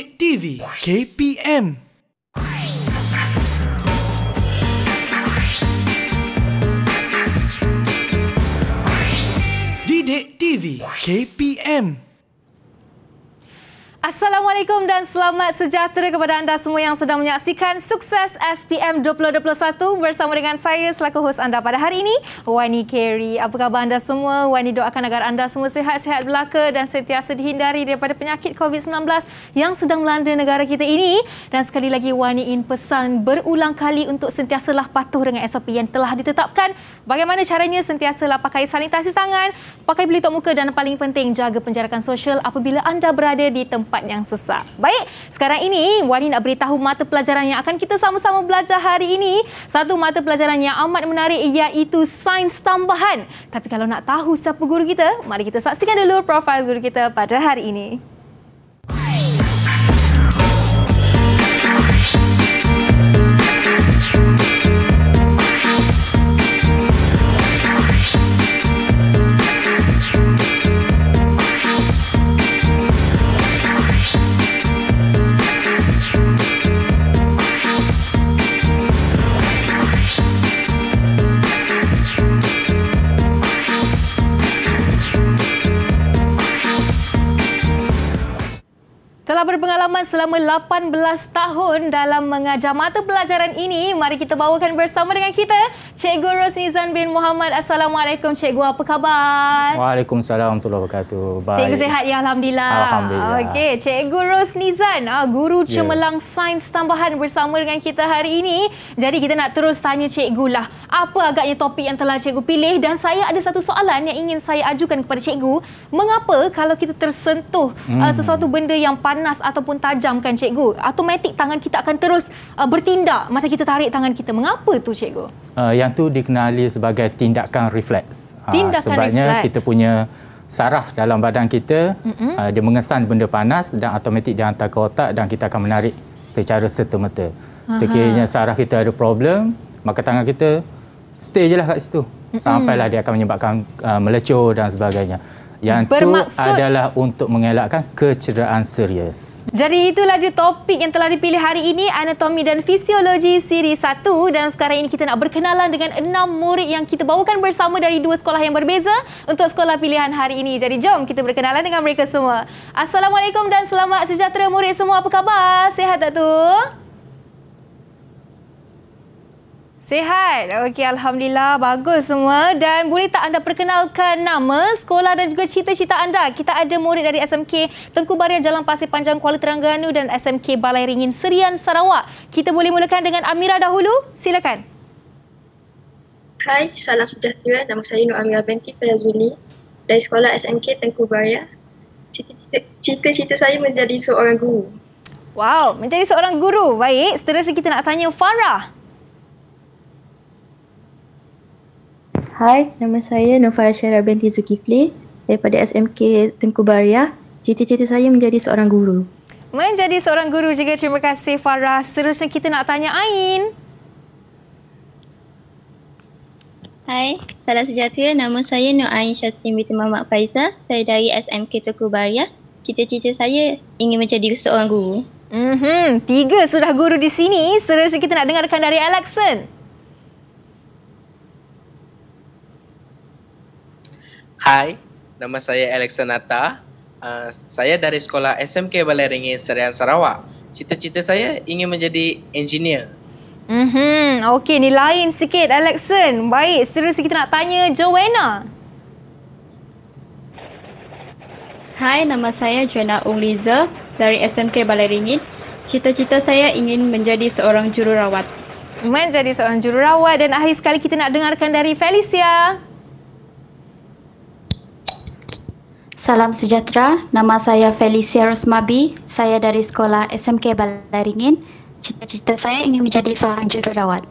Kulit TV KPM Didik TV KPM Assalamualaikum dan selamat sejahtera kepada anda semua yang sedang menyaksikan Sukses SPM 2021 bersama dengan saya selaku hos anda pada hari ini, Wani Carey. Apa khabar anda semua? Wani doakan agar anda semua sihat-sihat belaka dan sentiasa dihindari daripada penyakit COVID-19 yang sedang melanda negara kita ini. Dan sekali lagi, Wani in pesan berulang kali untuk sentiasalah patuh dengan SOP yang telah ditetapkan. Bagaimana caranya sentiasalah pakai sanitasi tangan, pakai pelitup muka dan paling penting jaga penjarakan sosial apabila anda berada di tempat tempat yang sesak. Baik, sekarang ini Wani nak beritahu mata pelajaran yang akan kita sama-sama belajar hari ini. Satu mata pelajaran yang amat menarik iaitu sains tambahan. Tapi kalau nak tahu siapa guru kita, mari kita saksikan dulu profil guru kita pada hari ini. Telah berpengalaman selama 18 tahun dalam mengajar mata pelajaran ini. Mari kita bawakan bersama dengan kita Cikgu Rosnizan bin Muhammad. Assalamualaikum Cikgu, apa khabar? Waalaikumsalam warahmatullahi wabarakatuh. Baik. Cikgu sehat ya, Alhamdulillah. Alhamdulillah. Okey, Cikgu Rosnizan, ah guru ya. cemerlang sains tambahan bersama dengan kita hari ini. Jadi kita nak terus tanya Cikgu lah, apa agaknya topik yang telah Cikgu pilih? Dan saya ada satu soalan yang ingin saya ajukan kepada Cikgu. Mengapa kalau kita tersentuh ah, hmm. sesuatu benda yang panas panas ataupun tajam kan cikgu automatik tangan kita akan terus uh, bertindak masa kita tarik tangan kita mengapa tu cikgu uh, yang tu dikenali sebagai tindakan refleks ah, tindakan uh, sebabnya refleks. kita punya saraf dalam badan kita mm-hmm. uh, dia mengesan benda panas dan automatik dia hantar ke otak dan kita akan menarik secara serta-merta sekiranya saraf kita ada problem maka tangan kita stay je lah kat situ mm-hmm. sampailah dia akan menyebabkan uh, melecur dan sebagainya yang itu adalah untuk mengelakkan kecederaan serius. Jadi itulah dia topik yang telah dipilih hari ini anatomi dan fisiologi siri 1 dan sekarang ini kita nak berkenalan dengan enam murid yang kita bawakan bersama dari dua sekolah yang berbeza untuk sekolah pilihan hari ini. Jadi jom kita berkenalan dengan mereka semua. Assalamualaikum dan selamat sejahtera murid semua. Apa khabar? Sehat tak tu? Sehat. Okey, alhamdulillah bagus semua dan boleh tak anda perkenalkan nama sekolah dan juga cita-cita anda? Kita ada murid dari SMK Tengku Baria Jalan Pasir Panjang Kuala Terengganu dan SMK Balai Ringin Serian Sarawak. Kita boleh mulakan dengan Amira dahulu. Silakan. Hai, salam sejahtera. Nama saya Nur Amira Benti Fazuli dari sekolah SMK Tengku Baria. Cita-cita saya menjadi seorang guru. Wow, menjadi seorang guru. Baik, seterusnya kita nak tanya Farah. Hai, nama saya Nufara Syara binti Zulkifli daripada SMK Tengku Baria. Cita-cita saya menjadi seorang guru. Menjadi seorang guru juga. Terima kasih Farah. Seterusnya kita nak tanya Ain. Hai, salam sejahtera. Nama saya Nur Ain Syastin binti Muhammad Faizah. Saya dari SMK Tengku Baria. Cita-cita saya ingin menjadi seorang guru. Hmm, tiga sudah guru di sini. Seterusnya kita nak dengarkan dari Alexen. Alexen. Hai, nama saya Alex Nata. Uh, ah, saya dari sekolah SMK Balai Serian Sarawak. Cita-cita saya ingin menjadi engineer. Hmm, okey ni lain sikit Alexson. Baik, Serius kita nak tanya Joanna. Hai, nama saya Joanna Ungliza dari SMK Balai Ringin. Cita-cita saya ingin menjadi seorang jururawat. Menjadi seorang jururawat dan akhir sekali kita nak dengarkan dari Felicia. Felicia. Salam sejahtera. Nama saya Felicia Rosmabi. Saya dari sekolah SMK Balaringin. Cita-cita saya ingin menjadi seorang jururawat.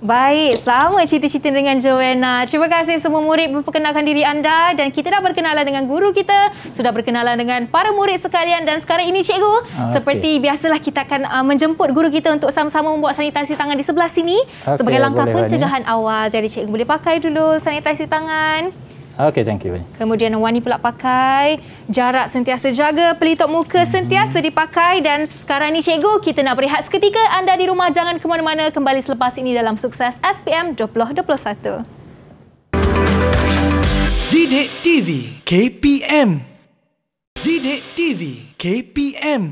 Baik, sama cita-cita dengan Joanna. Terima kasih semua murid memperkenalkan diri anda dan kita dah berkenalan dengan guru kita, sudah berkenalan dengan para murid sekalian dan sekarang ini cikgu, ah, okay. seperti biasalah kita akan uh, menjemput guru kita untuk sama-sama membuat sanitasi tangan di sebelah sini okay, sebagai langkah pencegahan Rani. awal. Jadi cikgu boleh pakai dulu sanitasi tangan. Okay, thank you. Kemudian Wani pula pakai. Jarak sentiasa jaga. Pelitup muka hmm. sentiasa dipakai. Dan sekarang ni cikgu, kita nak berehat seketika. Anda di rumah jangan ke mana-mana. Kembali selepas ini dalam sukses SPM 2021. Didik TV KPM Didik TV KPM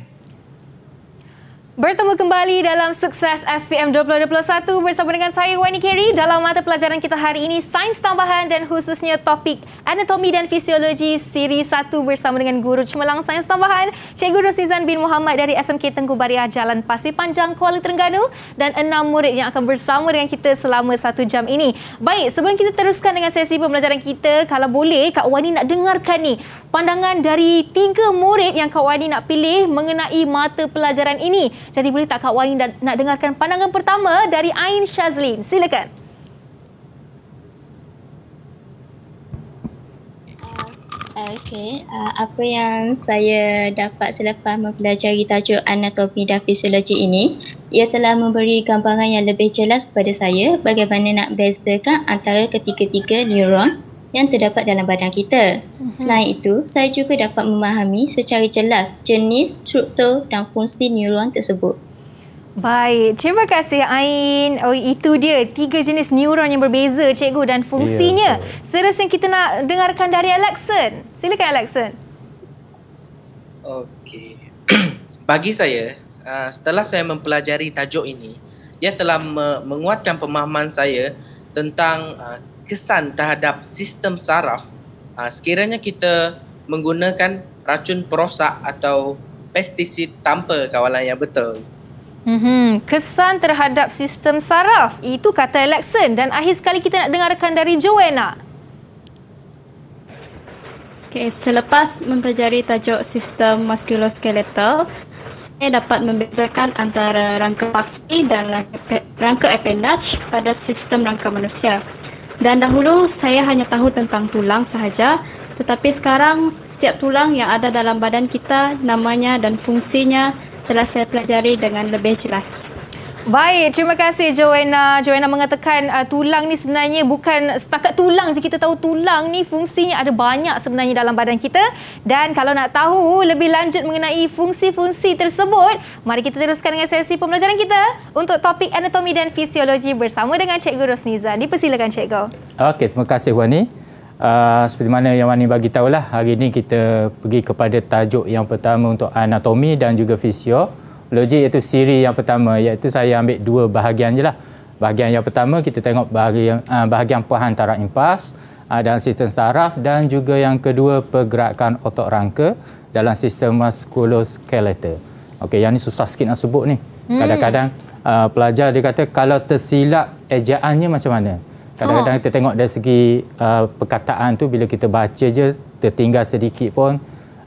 Bertemu kembali dalam sukses SPM 2021 bersama dengan saya Wani Kerry dalam mata pelajaran kita hari ini sains tambahan dan khususnya topik anatomi dan fisiologi siri 1 bersama dengan guru cemerlang sains tambahan Cikgu Rosizan bin Muhammad dari SMK Tengku Bariah Jalan Pasir Panjang Kuala Terengganu dan enam murid yang akan bersama dengan kita selama satu jam ini. Baik, sebelum kita teruskan dengan sesi pembelajaran kita, kalau boleh Kak Wani nak dengarkan ni pandangan dari tiga murid yang Kak Wani nak pilih mengenai mata pelajaran ini. Jadi boleh tak Kak Wani nak dengarkan pandangan pertama dari Ain Shazlin? Silakan. Ah, okay, uh, ah, apa yang saya dapat selepas mempelajari tajuk anatomi dan fisiologi ini ia telah memberi gambaran yang lebih jelas kepada saya bagaimana nak bezakan antara ketiga-tiga neuron yang terdapat dalam badan kita. Uh-huh. Selain itu, saya juga dapat memahami secara jelas jenis, struktur dan fungsi neuron tersebut. Baik, terima kasih Ain. Oh, itu dia tiga jenis neuron yang berbeza, cikgu dan ya, fungsinya. Ya, Seterusnya kita nak dengarkan dari Alexson. Silakan Alexson. Okey. Bagi saya, ah, setelah saya mempelajari tajuk ini, ia telah menguatkan pemahaman saya tentang ah, kesan terhadap sistem saraf ha, sekiranya kita menggunakan racun perosak atau pestisid tanpa kawalan yang betul. Hmm, kesan terhadap sistem saraf itu kata Alexson dan akhir sekali kita nak dengarkan dari Joanna. Okay, selepas mempelajari tajuk sistem musculoskeletal, saya dapat membezakan antara rangka paksi dan rangka, rangka appendage pada sistem rangka manusia. Dan dahulu saya hanya tahu tentang tulang sahaja, tetapi sekarang setiap tulang yang ada dalam badan kita, namanya dan fungsinya telah saya pelajari dengan lebih jelas. Baik, terima kasih Joanna. Joanna mengatakan uh, tulang ni sebenarnya bukan setakat tulang je kita tahu tulang ni fungsinya ada banyak sebenarnya dalam badan kita. Dan kalau nak tahu lebih lanjut mengenai fungsi-fungsi tersebut, mari kita teruskan dengan sesi pembelajaran kita untuk topik anatomi dan fisiologi bersama dengan Cikgu Rosniza. Dipersilakan Cikgu. Okey, terima kasih Wani. Uh, seperti mana yang Wani bagi tahulah, hari ini kita pergi kepada tajuk yang pertama untuk anatomi dan juga fisiologi logik iaitu siri yang pertama iaitu saya ambil dua bahagian je lah. Bahagian yang pertama kita tengok bahagian, ah, bahagian perhantara impas ah, dalam sistem saraf dan juga yang kedua pergerakan otot rangka dalam sistem muskuloskeletal. Okey, yang ni susah sikit nak sebut ni. Hmm. Kadang-kadang hmm. uh, pelajar dia kata kalau tersilap ejaannya macam mana? Kadang-kadang oh. kita tengok dari segi uh, perkataan tu bila kita baca je tertinggal sedikit pun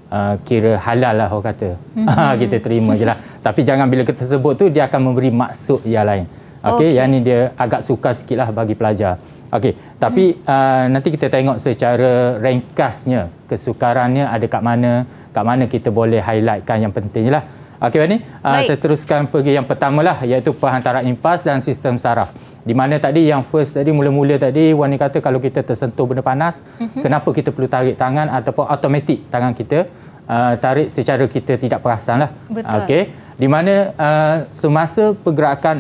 uh, kira halal lah orang kata. Mm-hmm. kita terima je lah. Tapi jangan bila kita sebut tu, dia akan memberi maksud yang lain. Okey, okay. yang ni dia agak suka sikit lah bagi pelajar. Okey, tapi mm. uh, nanti kita tengok secara ringkasnya, kesukarannya ada kat mana, kat mana kita boleh highlightkan yang pentingnya lah. Okey Fani, uh, ah, saya teruskan pergi yang pertama lah iaitu perhantaran impas dan sistem saraf. Di mana tadi yang first tadi mula-mula tadi Wani kata kalau kita tersentuh benda panas, mm-hmm. kenapa kita perlu tarik tangan ataupun automatik tangan kita uh, tarik secara kita tidak perasan lah. Betul. Okay. Di mana uh, semasa pergerakan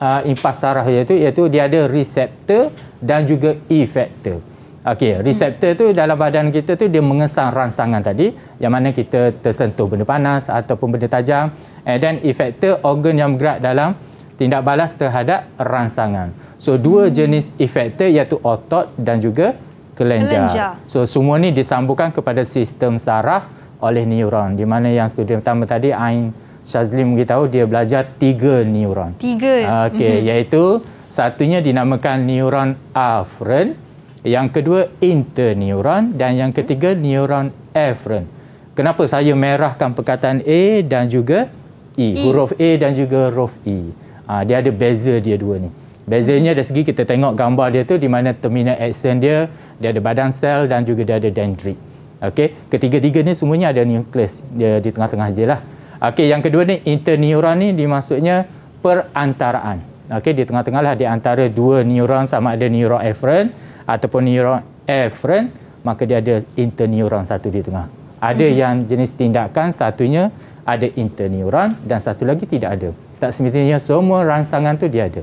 uh, impas saraf iaitu, iaitu dia ada reseptor dan juga efektor. Okey, hmm. reseptor hmm. tu dalam badan kita tu dia mengesan rangsangan tadi yang mana kita tersentuh benda panas ataupun benda tajam eh, and then efektor organ yang bergerak dalam tindak balas terhadap rangsangan. So dua hmm. jenis efektor iaitu otot dan juga kelenjar. kelenjar. So semua ni disambungkan kepada sistem saraf oleh neuron di mana yang studi pertama tadi Ain Shazlim kita tahu dia belajar tiga neuron. Tiga. Ah, okey, mm-hmm. iaitu satunya dinamakan neuron afferent, yang kedua interneuron dan yang ketiga neuron efferent. Kenapa saya merahkan perkataan A dan juga E, e. huruf A dan juga huruf E. Ha, dia ada beza dia dua ni. Bezanya dari segi kita tengok gambar dia tu di mana terminal axon dia, dia ada badan sel dan juga dia ada dendrit. Okey, ketiga-tiga ni semuanya ada nukleus dia di tengah-tengah dia lah. Okey, yang kedua ni interneuron ni dimaksudnya perantaraan. Okey, di tengah-tengah lah di antara dua neuron sama ada neuron efferent ataupun neuron afferent, maka dia ada interneuron satu di tengah. Ada mm-hmm. yang jenis tindakan satunya ada interneuron dan satu lagi tidak ada. Tak semestinya semua rangsangan tu dia ada.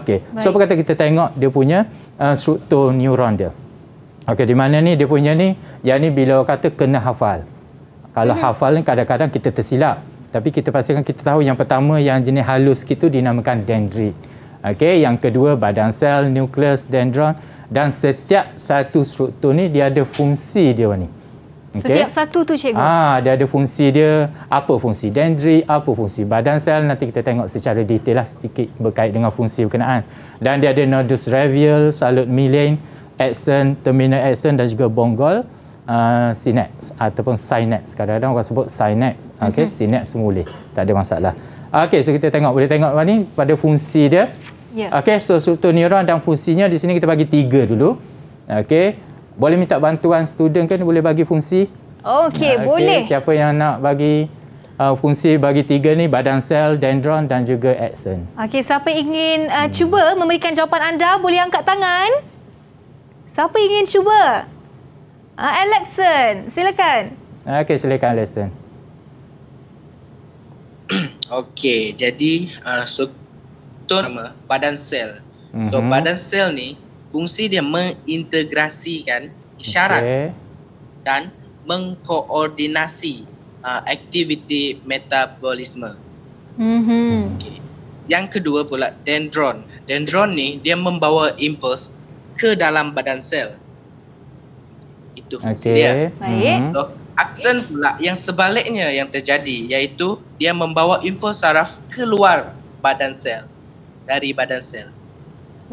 Okey. So apa kata kita tengok dia punya uh, struktur neuron dia. Okey di mana ni dia punya ni yang ni bila kata kena hafal. Kalau mm-hmm. hafal ni kadang-kadang kita tersilap tapi kita pastikan kita tahu yang pertama yang jenis halus gitu dinamakan dendrit. Mm-hmm. Okey, yang kedua badan sel, nukleus, dendron dan setiap satu struktur ni dia ada fungsi dia ni. Okay. Setiap satu tu cikgu. Ah, dia ada fungsi dia, apa fungsi dendri, apa fungsi badan sel nanti kita tengok secara detail lah sedikit berkait dengan fungsi berkenaan. Dan dia ada nodus radial, salut milen, axon, terminal axon dan juga bonggol uh, ah, synapse ataupun synapse. Kadang-kadang orang sebut synapse. Okey, mm-hmm. synapse semula. Tak ada masalah. Okey, so kita tengok boleh tengok mana ni pada fungsi dia. Yeah. Okey, so struktur neuron dan fungsinya di sini kita bagi tiga dulu. Okey. Boleh minta bantuan student kan boleh bagi fungsi? Okey, okay. boleh. Siapa yang nak bagi uh, fungsi bagi tiga ni badan sel, dendron dan juga axon. Okey, siapa ingin uh, hmm. cuba memberikan jawapan anda boleh angkat tangan. Siapa ingin cuba? Uh, Alexson, silakan. Okey, silakan Alexson. Okey, jadi uh, so nama badan sel. So mm-hmm. badan sel ni fungsi dia mengintegrasikan isyarat okay. dan mengkoordinasi uh, aktiviti metabolisme. Mm-hmm. Okay. Yang kedua pula dendron. Dendron ni dia membawa impuls ke dalam badan sel. Itu fungsi okay. dia. Baik. Mhm. So, aksen pula yang sebaliknya yang terjadi iaitu dia membawa info saraf keluar badan sel dari badan sel.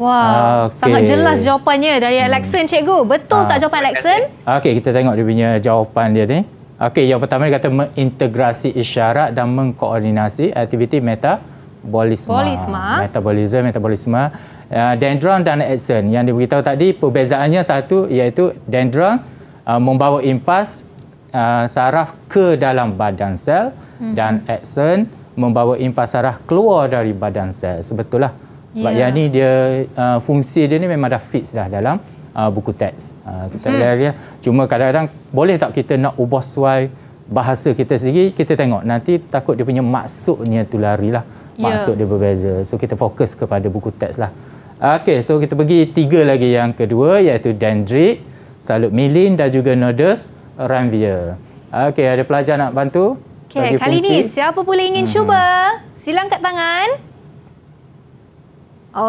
Wah, wow, ah, okay. sangat jelas jawapannya dari hmm. Alexen cikgu. Betul ha. tak jawapan Alexen? Okey, kita tengok dia punya jawapan dia ni. Okey, yang pertama dia kata mengintegrasi isyarat dan mengkoordinasi aktiviti metabolisme. Metabolisme? Metabolisme, metabolisme Uh, dendron dan Edson yang diberitahu tadi perbezaannya satu iaitu dendron uh, membawa impas uh, saraf ke dalam badan sel hmm dan Edson membawa impas arah keluar dari badan sel. Sebetulnya sebab yeah. yang ni dia uh, fungsi dia ni memang dah fix dah dalam uh, buku teks. Uh, kita hmm. dia. Cuma kadang-kadang boleh tak kita nak ubah suai bahasa kita sendiri, kita tengok nanti takut dia punya maksudnya tu larilah. Ya. Maksud yeah. dia berbeza. So kita fokus kepada buku teks lah. Okay, so kita pergi tiga lagi yang kedua iaitu dendrit, salut milin dan juga nodus ranvier. Okay, ada pelajar nak bantu? Okey, kali ni siapa pula ingin hmm. cuba? silang angkat tangan.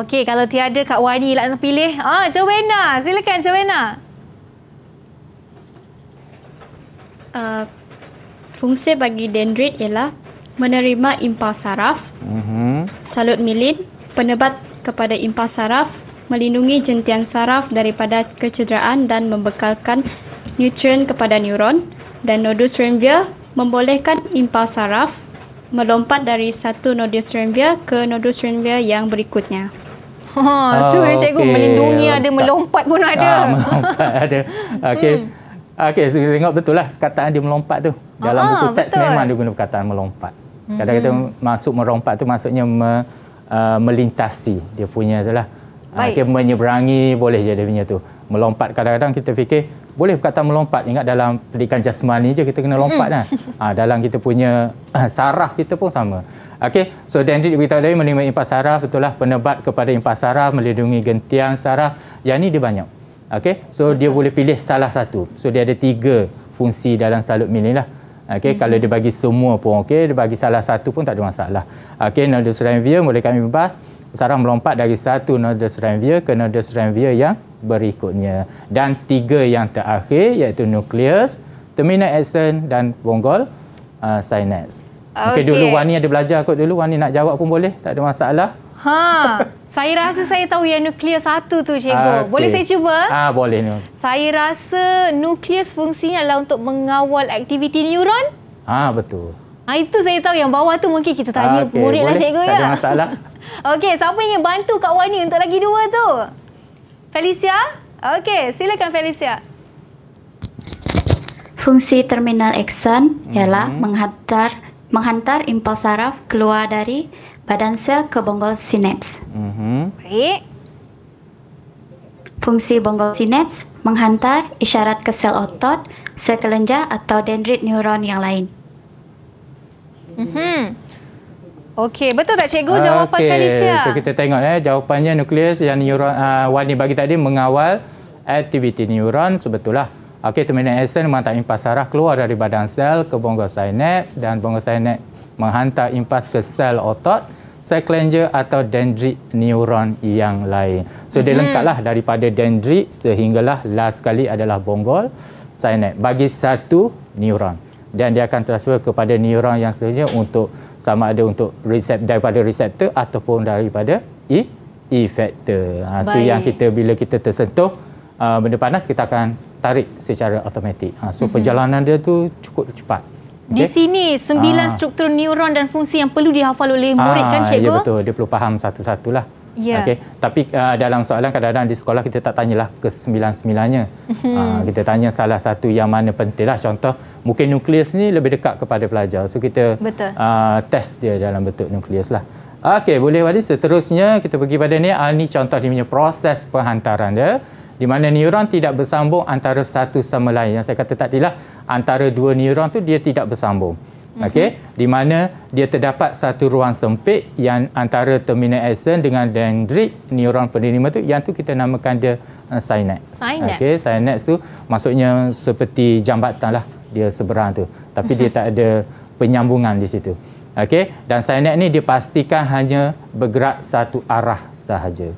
Okay kalau tiada Kak Wani lah nak pilih. Ah, Joanna. Silakan, Joanna. Uh, fungsi bagi dendrit ialah menerima impas saraf, mm-hmm. salut milin, penebat kepada impas saraf, melindungi jentian saraf daripada kecederaan dan membekalkan nutrien kepada neuron dan nodus ranvier membolehkan impal saraf melompat dari satu nodus trembia ke nodus trembia yang berikutnya. Ha, oh, tu dia ah, cikgu okay. melindungi ada melompat pun ada. Ah, melompat ada. Okey. Hmm. Okey, so kita tengok betul lah kataan dia melompat tu. Dalam Aha, buku teks betul. memang dia guna perkataan melompat. Kadang-kadang hmm. masuk merompat tu maksudnya me, uh, melintasi dia punya itulah. okay ah, menyeberangi boleh jadi punya tu. Melompat kadang-kadang kita fikir boleh berkata melompat ingat dalam pendidikan jasmani je kita kena lompat kan ha, dalam kita punya ah, saraf kita pun sama okey so dendrit kita tadi menerima impas saraf betul lah penebat kepada impas saraf melindungi gentian saraf yang ni dia banyak okey so dia hmm. boleh pilih salah satu so dia ada tiga fungsi dalam salut milih lah Okey, hmm. kalau dia bagi semua pun okey, dia bagi salah satu pun tak ada masalah. Okey, nodus via boleh kami bebas. Sarang melompat dari satu nodus via ke nodus via yang berikutnya dan tiga yang terakhir iaitu nukleus, terminal axon dan bonggol uh, synapse. Okay. dulu Wani ada belajar kot dulu. Wani nak jawab pun boleh. Tak ada masalah. Ha, saya rasa saya tahu yang nukleus satu tu cikgu. Okay. Boleh saya cuba? Ah, ha, boleh. Nu. Saya rasa nukleus fungsinya adalah untuk mengawal aktiviti neuron. Ah, ha, betul. Ha, itu saya tahu yang bawah tu mungkin kita tanya okay. murid lah cikgu. Tak ada ya. masalah. Okey, siapa ingin bantu Kak Wani untuk lagi dua tu? Felicia? Okey, silakan Felicia. Fungsi terminal axon ialah mm-hmm. menghantar menghantar impuls saraf keluar dari badan sel ke bonggol sinaps. Mm-hmm. Baik. Fungsi bonggol sinaps menghantar isyarat ke sel otot, sel kelenjar atau dendrit neuron yang lain. Mm-hmm. Okey, betul tak cikgu jawapan okay. Okey, So kita tengok eh jawapannya nukleus yang neuron uh, ah, Wani bagi tadi mengawal aktiviti neuron sebetulah. Okey, terminal axon menghantar impas saraf keluar dari badan sel ke bongga sinaps dan bongga sinaps menghantar impas ke sel otot cyclanger atau dendrit neuron yang lain. So dia mhm. lengkaplah daripada dendrit sehinggalah last sekali adalah bonggol sinaps bagi satu neuron dan dia akan transfer kepada neuron yang selanjutnya untuk sama ada untuk reseptor daripada reseptor ataupun daripada e effector. Ha, itu yang kita bila kita tersentuh uh, benda panas kita akan tarik secara automatik. Ha, so mm-hmm. perjalanan dia tu cukup cepat. Okay. Di sini sembilan ha. struktur neuron dan fungsi yang perlu dihafal oleh murid ha, kan ah, cikgu? Ya betul, dia perlu faham satu-satulah. Yeah. Okay. Tapi uh, dalam soalan kadang-kadang di sekolah kita tak tanyalah ke sembilan-sembilannya. Mm-hmm. Uh, kita tanya salah satu yang mana penting lah. Contoh mungkin nukleus ni lebih dekat kepada pelajar. So kita uh, test dia dalam bentuk nukleus lah. Okey boleh wali seterusnya kita pergi pada ni. Uh, ni contoh dia punya proses penghantaran dia. Di mana neuron tidak bersambung antara satu sama lain. Yang saya kata tadi lah antara dua neuron tu dia tidak bersambung mm-hmm. okey di mana dia terdapat satu ruang sempit yang antara terminal axon dengan dendrit neuron penerima tu yang tu kita namakan dia uh, synapse okey synapse tu maksudnya seperti jambatan lah dia seberang tu tapi mm-hmm. dia tak ada penyambungan di situ okey dan synapse ni dia pastikan hanya bergerak satu arah sahaja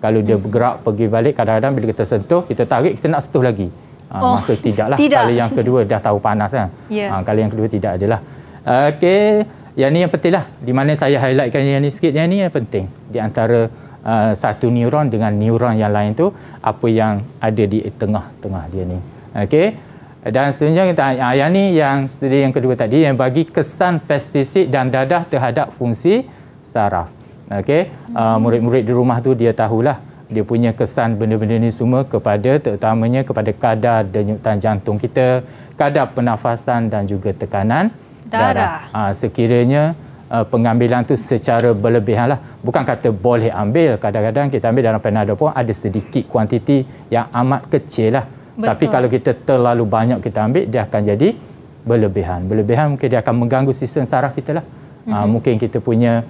kalau dia hmm. bergerak pergi balik kadang-kadang bila kita sentuh kita tarik kita nak sentuh lagi Ha, oh, maka tidaklah tidak. kalau yang kedua dah tahu panas kan. Yeah. Ya. Ha, yang kedua tidak adalah. Okey, yang ni yang penting lah. Di mana saya highlightkan yang ni sikit, yang ni yang penting. Di antara uh, satu neuron dengan neuron yang lain tu, apa yang ada di tengah-tengah dia ni. Okey, dan seterusnya kita, uh, yang ni yang studi yang kedua tadi, yang bagi kesan pestisid dan dadah terhadap fungsi saraf. Okey, uh, murid-murid di rumah tu dia tahulah dia punya kesan benda-benda ni semua kepada terutamanya kepada kadar denyutan jantung kita, kadar pernafasan dan juga tekanan darah. darah. Ha, sekiranya uh, pengambilan tu secara berlebihan lah. Bukan kata boleh ambil. Kadang-kadang kita ambil darah penada pun ada sedikit kuantiti yang amat kecil lah. Betul. Tapi kalau kita terlalu banyak kita ambil, dia akan jadi berlebihan. Berlebihan mungkin dia akan mengganggu sistem saraf kita lah. Mm -hmm. ha, mungkin kita punya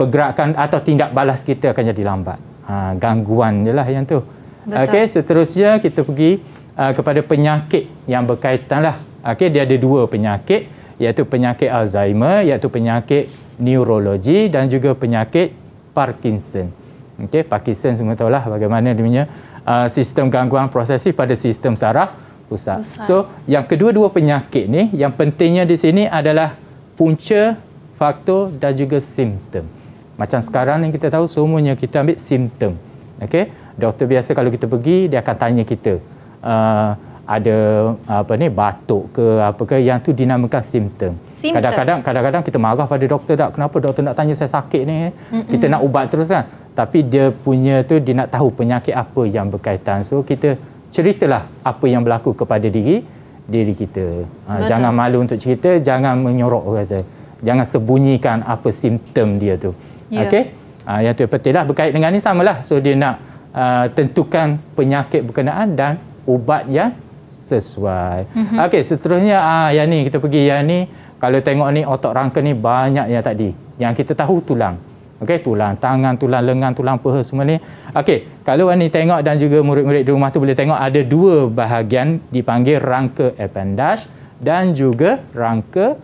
pergerakan atau tindak balas kita akan jadi lambat. Ha, gangguan je lah yang tu. Okey, seterusnya kita pergi uh, kepada penyakit yang berkaitan lah. Okey, dia ada dua penyakit. Penyakit iaitu penyakit Alzheimer, iaitu penyakit neurologi dan juga penyakit Parkinson. Okey, Parkinson semua tahulah bagaimana dia punya uh, sistem gangguan prosesif pada sistem saraf pusat. pusat. So, yang kedua-dua penyakit ni yang pentingnya di sini adalah punca, faktor dan juga simptom. Macam sekarang ni kita tahu semuanya kita ambil simptom. Okey, doktor biasa kalau kita pergi dia akan tanya kita uh, ada apa ni batuk ke apa ke yang tu dinamakan simptom. Kadang-kadang kadang-kadang kita marah pada doktor tak kenapa doktor nak tanya saya sakit ni. Mm-mm. Kita nak ubat terus kan. Tapi dia punya tu dia nak tahu penyakit apa yang berkaitan. So kita ceritalah apa yang berlaku kepada diri diri kita. Ha, jangan malu untuk cerita, jangan menyorok kata. Jangan sembunyikan apa simptom dia tu. Yeah. Okey? Ha, yang tu penting lah berkait dengan ni samalah. So dia nak uh, tentukan penyakit berkenaan dan ubat yang sesuai. Mm -hmm. Okey, seterusnya ah yang ni kita pergi yang ni kalau tengok ni otot rangka ni banyak yang tadi. Yang kita tahu tulang. Okey, tulang tangan, tulang lengan, tulang paha semua ni. Okey, kalau ni tengok dan juga murid-murid di rumah tu boleh tengok ada dua bahagian dipanggil rangka appendage dan juga rangka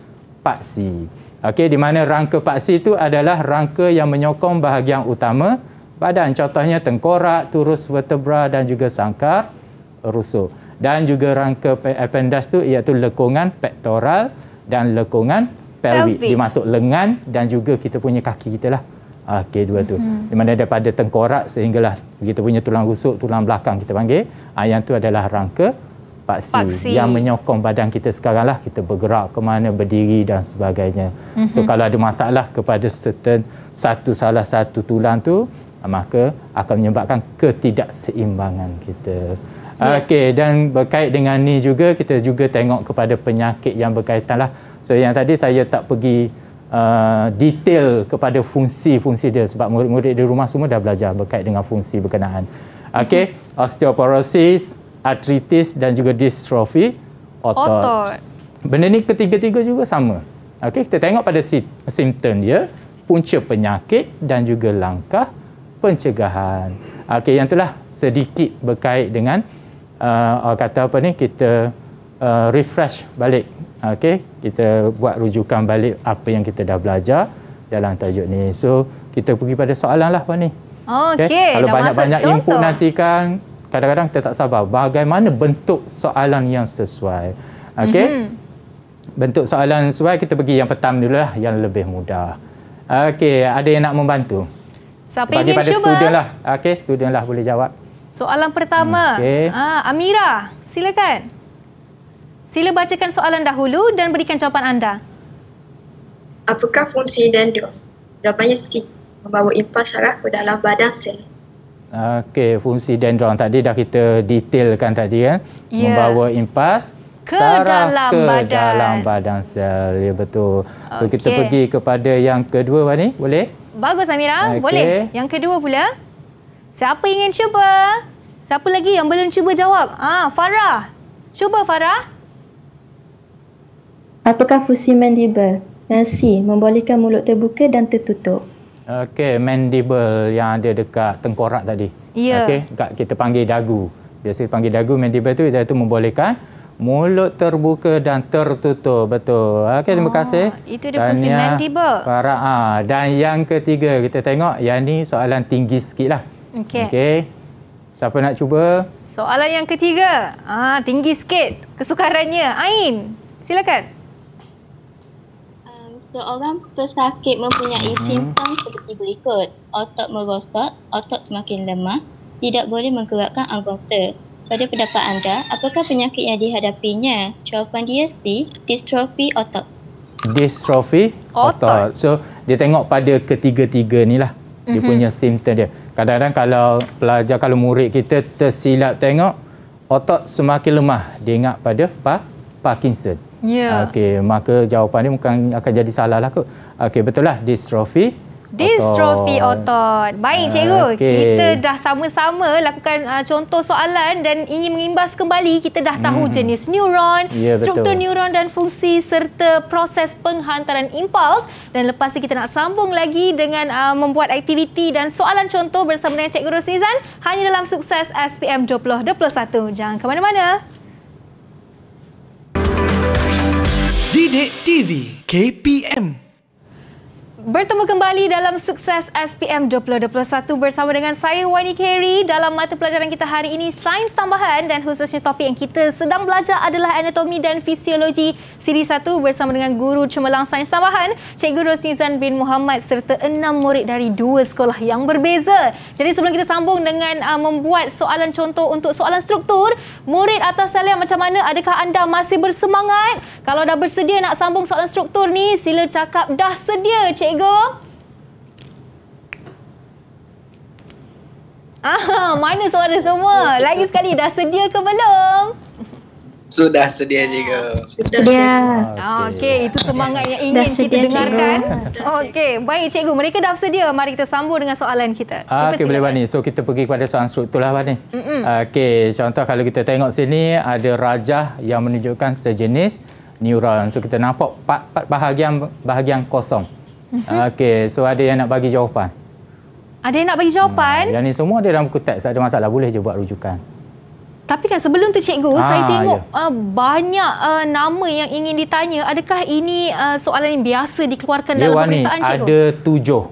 paksi. Okey, di mana rangka paksi itu adalah rangka yang menyokong bahagian utama badan. Contohnya tengkorak, turus vertebra dan juga sangkar rusuk dan juga rangka appendas tu iaitu lekungan pectoral dan lekungan pelvic dimasuk lengan dan juga kita punya kaki kita lah ah, K2 tu mm-hmm. di mana daripada tengkorak sehinggalah kita punya tulang rusuk tulang belakang kita panggil ah, yang tu adalah rangka paksi, paksi yang menyokong badan kita sekarang lah kita bergerak ke mana berdiri dan sebagainya mm-hmm. so mhm. kalau ada masalah kepada certain satu salah satu tulang tu ah, maka akan menyebabkan ketidakseimbangan kita Yeah. Okey, dan berkait dengan ni juga, kita juga tengok kepada penyakit yang berkaitan lah. So, yang tadi saya tak pergi uh, detail kepada fungsi-fungsi dia sebab murid-murid di rumah semua dah belajar berkait dengan fungsi berkenaan. Okey, mm-hmm. osteoporosis, artritis dan juga distrofi otot. otot. Benda ni ketiga-tiga juga sama. Okey, kita tengok pada si- simptom dia, punca penyakit dan juga langkah pencegahan. Okey, yang itulah sedikit berkait dengan uh, kata apa ni kita uh, refresh balik okey kita buat rujukan balik apa yang kita dah belajar dalam tajuk ni so kita pergi pada soalan lah apa ni okey okay. kalau banyak-banyak input nanti kan kadang-kadang kita tak sabar bagaimana bentuk soalan yang sesuai okey mm-hmm. bentuk soalan sesuai kita pergi yang pertama dulu lah, yang lebih mudah okey ada yang nak membantu Siapa Bagi pada cuba? student lah. Okay, student lah boleh jawab. Soalan pertama. Okay. Ah, Amira, silakan. Sila bacakan soalan dahulu dan berikan jawapan anda. Apakah fungsi dendron? Jawapannya C. Membawa impas saraf ke dalam badan sel. Okey, fungsi dendron tadi dah kita detailkan tadi kan. Eh? Yeah. Membawa impas ke dalam ke badan. dalam badan sel. Ya betul. Okay. So, kita pergi kepada yang kedua ni, boleh? Bagus Amira, okay. boleh. Yang kedua pula. Siapa ingin cuba? Siapa lagi yang belum cuba jawab? Ah, Farah. Cuba Farah. Apakah fungsi mandible? Yang C, membolehkan mulut terbuka dan tertutup. Okey, mandible yang ada dekat tengkorak tadi. Ya. Yeah. Okey, kita panggil dagu. Biasa panggil dagu mandible tu iaitu membolehkan mulut terbuka dan tertutup. Betul. Okey, terima oh, kasih. Itu dia fungsi mandible. Farah. Ha. Dan yang ketiga, kita tengok yang ni soalan tinggi sikitlah. lah. Okey. Okay. Siapa nak cuba? Soalan yang ketiga. Ah, tinggi sikit kesukarannya. Ain, silakan. Um, seorang pesakit mempunyai mhm. simptom seperti berikut. Otot merosot, otot semakin lemah, tidak boleh menggerakkan anggota. Pada pendapat anda, apakah penyakit yang dihadapinya? Jawapan dia si, distrofi otot. Distrofi otot. otot. So, dia tengok pada ketiga-tiga ni lah mm-hmm. dia mhm. punya simptom dia. Kadang-kadang kalau pelajar kalau murid kita tersilap tengok otak semakin lemah dia ingat pada pa- Parkinson. Yeah. Okey, maka jawapan dia mungkin akan jadi salah lah kot. Okey, betul lah distrofi Distrofi otot. otot. Baik ah, cikgu, okay. kita dah sama-sama lakukan uh, contoh soalan dan ingin mengimbas kembali kita dah tahu hmm. jenis neuron, yeah, ya, struktur betul. neuron dan fungsi serta proses penghantaran impuls dan lepas tu kita nak sambung lagi dengan uh, membuat aktiviti dan soalan contoh bersama dengan cikgu Rosnizan hanya dalam sukses SPM 2021. Jangan ke mana-mana. Didik TV KPM Bertemu kembali dalam sukses SPM 2021 bersama dengan saya Wani Carey dalam mata pelajaran kita hari ini sains tambahan dan khususnya topik yang kita sedang belajar adalah anatomi dan fisiologi siri 1 bersama dengan guru cemerlang sains tambahan Cikgu Rosnizan bin Muhammad serta enam murid dari dua sekolah yang berbeza. Jadi sebelum kita sambung dengan uh, membuat soalan contoh untuk soalan struktur, murid atas talian macam mana adakah anda masih bersemangat? Kalau dah bersedia nak sambung soalan struktur ni sila cakap dah sedia Cikgu cikgu. Ah, mana suara semua? Lagi sekali dah sedia ke belum? Ah, sudah sedia cikgu. Sudah. Ah, okey, okay, itu semangat yang ingin kita dengarkan. Okey, baik cikgu, mereka dah sedia. Mari kita sambung dengan soalan kita. Ah, okey, boleh Bani. So kita pergi kepada soalan lah Bani. Okey, contoh kalau kita tengok sini ada rajah yang menunjukkan sejenis neuron. So kita nampak part-part bahagian bahagian kosong. Mhm. Okey, so ada yang nak bagi jawapan? Ada yang nak bagi jawapan? Hmm, yang ni semua ada dalam buku teks, ada masalah boleh je buat rujukan. Tapi kan sebelum tu cikgu, ah, saya ya. tengok yeah. uh, banyak uh, nama yang ingin ditanya. Adakah ini uh, soalan yang biasa dikeluarkan yeah, dalam wani, pemeriksaan cikgu? Ada tujuh.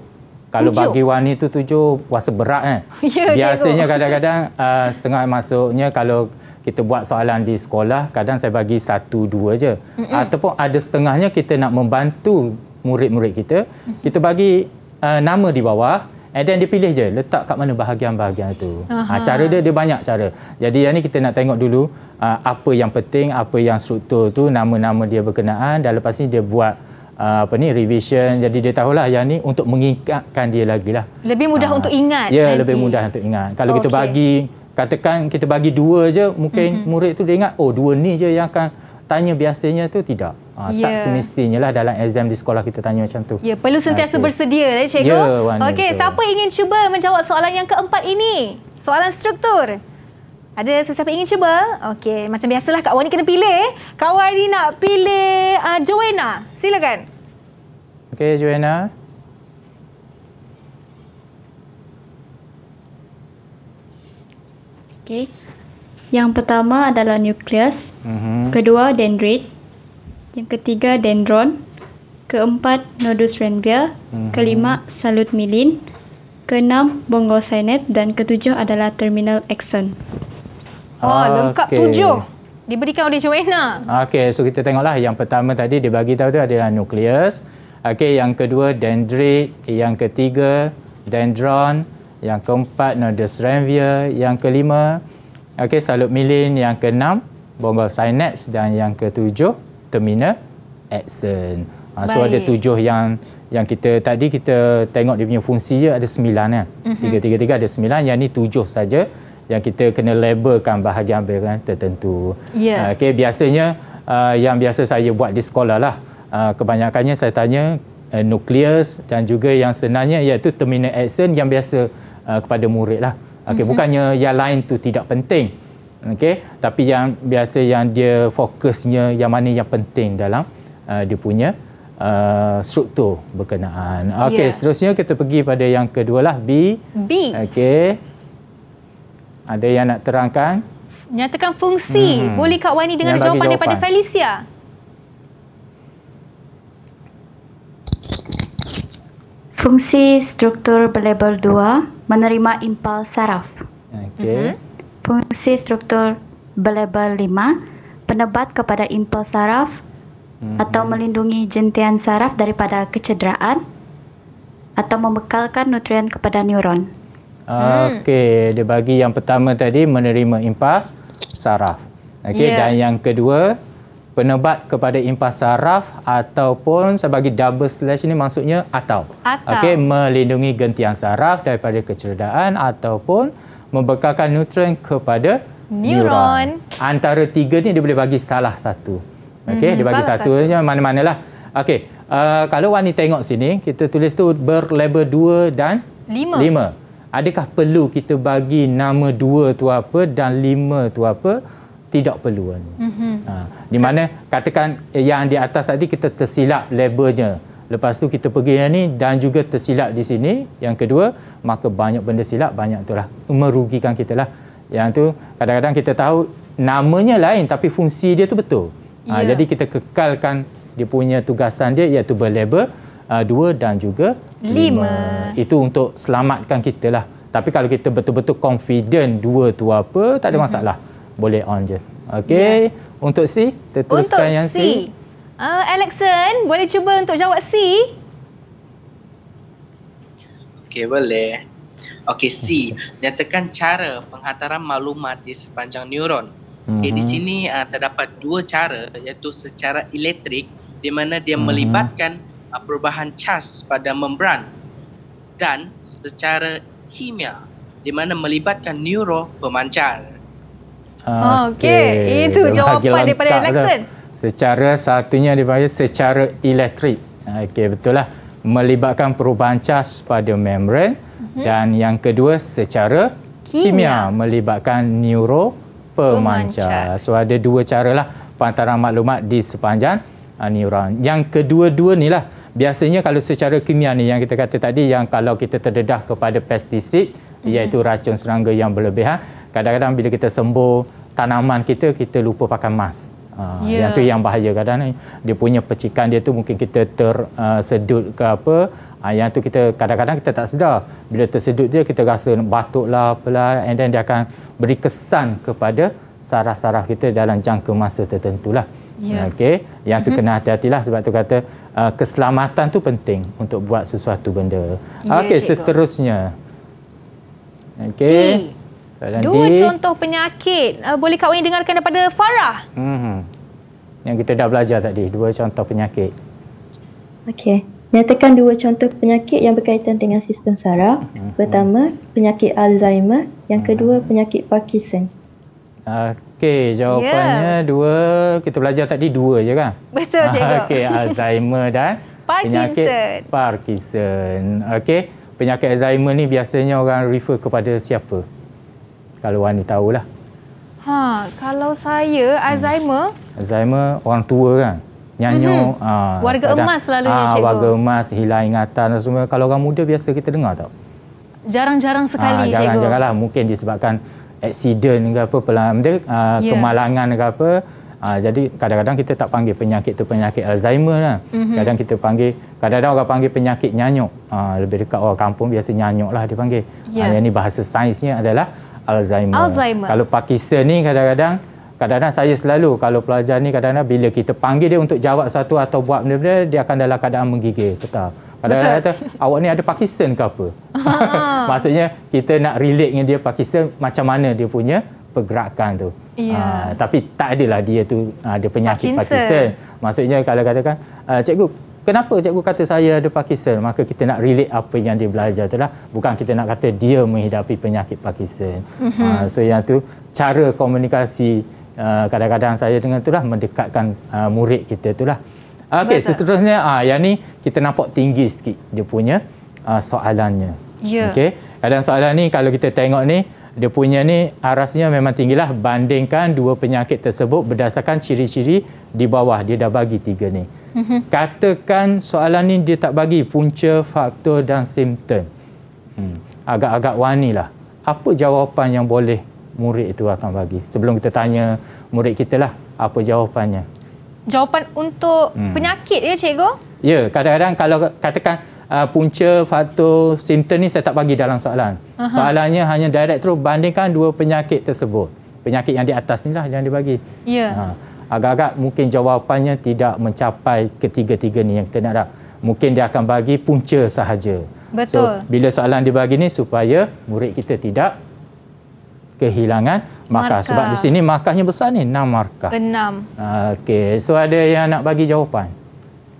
Kalau tujuh. bagi wani tu tujuh, kuasa berat kan? Eh. yeah, Biasanya cikgu. kadang-kadang uh, setengah masuknya kalau kita buat soalan di sekolah, kadang saya bagi satu, dua je. Mm-mm. Ataupun ada setengahnya kita nak membantu murid-murid kita. Kita bagi uh, nama di bawah and then dia pilih je letak kat mana bahagian-bahagian tu. Ha, cara dia dia banyak cara. Jadi yang ni kita nak tengok dulu uh, apa yang penting, apa yang struktur tu, nama-nama dia berkenaan dan lepas ni dia buat Uh, apa ni revision jadi dia tahulah yang ni untuk mengingatkan dia lagi lah lebih mudah uh, untuk ingat ya nanti. lebih mudah untuk ingat kalau okay. kita bagi katakan kita bagi dua je mungkin mm-hmm. murid tu dia ingat oh dua ni je yang akan tanya biasanya tu tidak. Ha, yeah. Tak ya. semestinya lah dalam exam di sekolah kita tanya macam tu. Ya, yeah, perlu sentiasa okay. bersedia eh cikgu. Ya, yeah, Okey, siapa ingin cuba menjawab soalan yang keempat ini? Soalan struktur. Ada sesiapa ingin cuba? Okey, macam biasalah Kak Wani kena pilih. Eh. Kak Wani nak pilih uh, Joanna. Silakan. Okey, Joanna. Okey. Yang pertama adalah nukleus mm Kedua, dendrit. Yang ketiga, dendron. Keempat, nodus renvia. Mm-hmm. Kelima, salut milin. Keenam, bonggol sinet. Dan ketujuh adalah terminal axon. Oh, okay. Ah, lengkap tujuh. Diberikan oleh Joanna. Okey, so kita tengoklah. Yang pertama tadi dia bagi tahu tu adalah nukleus. Okey, yang kedua, dendrit. Yang ketiga, dendron. Yang keempat, nodus renvia. Yang kelima, okey, salut milin. Yang keenam, bomba synapse dan yang ketujuh terminal axon. Ha, ah, so ada tujuh yang yang kita tadi kita tengok dia punya fungsi dia ada sembilan kan. Tiga, tiga, tiga ada sembilan. Yang ni tujuh saja yang kita kena labelkan bahagian bahagian eh, tertentu. Yeah. Ya. Uh, biasanya uh, yang biasa saya buat di sekolah lah. Uh, kebanyakannya saya tanya uh, nukleus dan juga yang senangnya iaitu terminal axon yang biasa uh, kepada murid lah. Okey mm-hmm. Bukannya yang lain tu tidak penting okey tapi yang biasa yang dia fokusnya yang mana yang penting dalam uh, dia punya Uh, struktur berkenaan. Ya. Okey, yeah. seterusnya kita pergi pada yang kedua lah B. B. Okey. Ada yang nak terangkan? Nyatakan fungsi. Hmm. Boleh Kak Wani dengar jawapan, jawapan daripada Felicia? Fungsi struktur berlabel 2 menerima impal saraf. Okey. Uh-huh fungsi struktur belebel lima, penebat kepada impuls saraf hmm atau melindungi jentian saraf daripada kecederaan atau membekalkan nutrien kepada neuron. Ah, hmm. Okey, hmm. dia bagi yang pertama tadi menerima impas saraf. Okey, yeah. dan yang kedua penebat kepada impas saraf ataupun saya bagi double slash ini maksudnya atau. atau. Okey, melindungi gentian saraf daripada kecederaan ataupun membekalkan nutrien kepada neuron. neuron. Antara tiga ni dia boleh bagi salah satu. Okey, mm -hmm, dia bagi satu, satu. je mana lah. Okey, uh, kalau Wan ni tengok sini, kita tulis tu berlabel dua dan lima. 5. Adakah perlu kita bagi nama dua tu apa dan lima tu apa? Tidak perlu. Mm -hmm. ha, di mana katakan yang di atas tadi kita tersilap labelnya lepas tu kita pergi yang ni dan juga tersilap di sini yang kedua maka banyak benda silap banyak itulah merugikan kita lah yang tu kadang-kadang kita tahu namanya lain tapi fungsi dia tu betul ha, ya. ha, jadi kita kekalkan dia punya tugasan dia iaitu berlabel uh, dua dan juga lima. lima itu untuk selamatkan kita lah tapi kalau kita betul-betul confident dua tu apa tak ada mhm. masalah mm-hmm. boleh on je Okay ya. untuk C teruskan yang C, C. Uh, ah, Alexon, boleh cuba untuk jawab C? Okey, boleh. Okey, C. Nyatakan cara penghantaran maklumat di sepanjang neuron. Okay, uh-huh. Di mhm. sini uh, terdapat dua cara iaitu secara elektrik di mana dia uh-huh. melibatkan uh, perubahan charge pada membran dan secara kimia di mana melibatkan neuro pemancar. Okey, okay. itu jawapan daripada Alexon. Dah secara satunya dipanggil secara elektrik. Ah, okey betul lah melibatkan perubahan cas pada membran mm-hmm. dan yang kedua secara kimia, kimia melibatkan neuro pemancar. So ada dua cara lah pantaran maklumat di sepanjang uh, neuron. Yang kedua-dua ni lah biasanya kalau secara kimia ni yang kita kata tadi yang kalau kita terdedah kepada pestisid mm-hmm. iaitu racun serangga yang berlebihan kadang-kadang bila kita sembuh tanaman kita kita lupa pakai mask. Uh, ah, yeah. Yang tu yang bahaya kadang kadang dia punya percikan dia tu mungkin kita tersedut ah, ke apa uh, yang tu kita kadang-kadang kita tak sedar bila tersedut dia kita rasa batuk lah apalah and then dia akan beri kesan kepada saraf-saraf kita dalam jangka masa tertentu lah yeah. okay. yang tu mm-hmm. kena hati lah. sebab tu kata uh, keselamatan tu penting untuk buat sesuatu benda yeah, ok seterusnya Okay. D. Dua contoh penyakit uh, boleh kau ingin dengarkan daripada Farah. Hmm. Yang kita dah belajar tadi, dua contoh penyakit. Okey. Nyatakan dua contoh penyakit yang berkaitan dengan sistem saraf. Hmm. Pertama, penyakit Alzheimer, yang mhm. kedua hmm. penyakit Parkinson. Okey, jawapannya yeah. dua. Kita belajar tadi dua je kan? Betul, cikgu. Okey, Alzheimer dan penyakit Parkinson. Okey, penyakit Alzheimer ni biasanya orang refer kepada siapa? kalau Wani tahulah. Ha, kalau saya hmm. Alzheimer. Hmm. Alzheimer orang tua kan. Nyanyu. Mm-hmm. Ha, warga kadang, emas selalunya ha, cikgu. Warga emas, hilang ingatan dan semua. Kalau orang muda biasa kita dengar tak? Jarang-jarang ha, sekali ha, jarang, cikgu. Jarang-jarang lah. Mungkin disebabkan aksiden ke apa, pelan, dia, uh, ha, yeah. kemalangan ke apa. Uh, jadi kadang-kadang kita tak panggil penyakit tu penyakit Alzheimer lah. Mm-hmm. Kadang kita panggil, kadang-kadang orang panggil penyakit nyanyuk. Uh, lebih dekat orang kampung biasa nyanyuk lah dipanggil. panggil. Yeah. Uh, yang ni bahasa sainsnya adalah Alzheimer. Alzheimer. Kalau Parkinson ni kadang-kadang kadang-kadang saya selalu kalau pelajar ni kadang-kadang bila kita panggil dia untuk jawab satu atau buat benda-benda dia akan dalam keadaan menggigil. Tetap Kadang-kadang kata awak ni ada Parkinson ke apa? Maksudnya kita nak relate dengan dia Parkinson macam mana dia punya pergerakan tu. Yeah. Ya. Aa, tapi tak adalah dia tu ada ah, penyakit Parkinson. Parkinson. Maksudnya kalau katakan ah, cikgu Kenapa cikgu kata saya ada Parkinson? Maka kita nak relate apa yang dia belajar tu lah. Bukan kita nak kata dia menghidapi penyakit Parkinson. Mm-hmm. Uh, so yang tu cara komunikasi uh, kadang-kadang saya dengan tu lah mendekatkan uh, murid kita tu lah. Okey, seterusnya uh, yang ni kita nampak tinggi sikit dia punya uh, soalannya. Yeah. Okey, dan soalan ni kalau kita tengok ni dia punya ni arasnya memang tinggilah bandingkan dua penyakit tersebut berdasarkan ciri-ciri di bawah dia dah bagi tiga ni. -hmm. Katakan soalan ni dia tak bagi punca, faktor dan simptom. Hmm. Agak-agak hmm. wani lah. Apa jawapan yang boleh murid itu akan bagi? Sebelum kita tanya murid kita lah, apa jawapannya? Jawapan untuk hmm. penyakit ya cikgu? Ya, kadang-kadang kalau katakan uh, punca, faktor, simptom ni saya tak bagi dalam soalan. Uh -huh. Soalannya hanya direct terus bandingkan dua penyakit tersebut. Penyakit yang di atas ni lah yang dibagi. Ya. Yeah. Ha agak-agak mungkin jawapannya tidak mencapai ketiga-tiga ni yang kita nak dah. Mungkin dia akan bagi punca sahaja. Betul. So, bila soalan dibagi ni supaya murid kita tidak kehilangan markah. markah. Sebab di sini markahnya besar ni, enam markah. Enam. Okey, so ada yang nak bagi jawapan.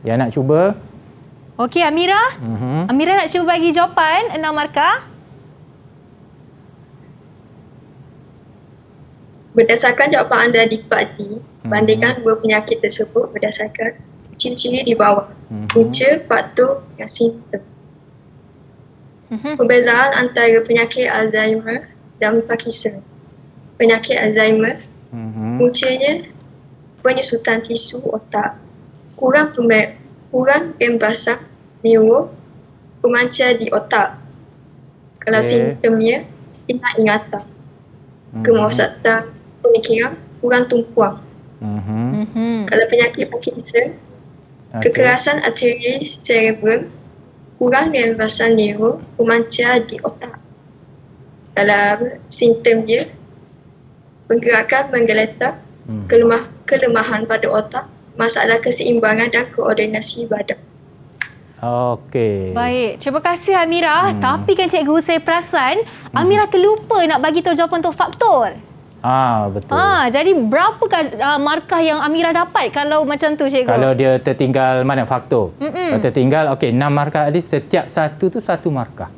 Yang nak cuba. Okey, Amira. Uh mhm. -huh. Amira nak cuba bagi jawapan enam markah. Berdasarkan jawapan anda di parti, hmm. bandingkan dua penyakit tersebut berdasarkan ciri-ciri di bawah. Hmm. Punca, faktor dan simptom. Hmm. Perbezaan antara penyakit Alzheimer dan Parkinson. Penyakit Alzheimer, hmm. puncanya penyusutan tisu otak, kurang pemer- kurang pembasah neuro, pemanca di otak. Kalau okay. simptomnya, ingat ingatan. Hmm. Kemosatan, pemikiran, kurang tumpuan hmm Kalau penyakit Parkinson, okay. kekerasan arteri cerebral, kurang renovasan neuro, pemanca di otak. Dalam simptom dia, penggerakan menggeletak, mm. kelemah, kelemahan pada otak, masalah keseimbangan dan koordinasi badan. Okey. Baik, terima kasih Amira. Hmm. Tapi kan cikgu saya perasan, hmm. Amira terlupa nak bagi tahu jawapan tu faktor. Ah betul. Ah jadi berapa uh, markah yang Amira dapat kalau macam tu cikgu? Kalau dia tertinggal mana faktor? Mm -mm. Tertinggal okey 6 markah tadi setiap satu tu satu markah.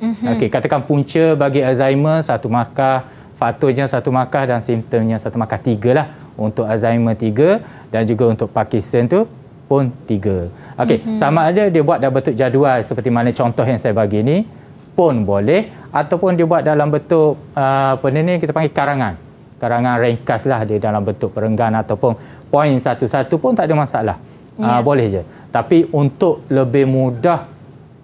Mm -hmm. Okey katakan punca bagi Alzheimer satu markah, faktornya satu markah dan simptomnya satu markah tiga lah untuk Alzheimer tiga dan juga untuk Parkinson tu pun tiga. Okey mm -hmm. sama ada dia buat dalam bentuk jadual seperti mana contoh yang saya bagi ni pun boleh ataupun dia buat dalam bentuk uh, apa ni kita panggil karangan karangan ringkas lah dia dalam bentuk perenggan ataupun poin satu-satu pun tak ada masalah. Ya. Uh, boleh je. Tapi untuk lebih mudah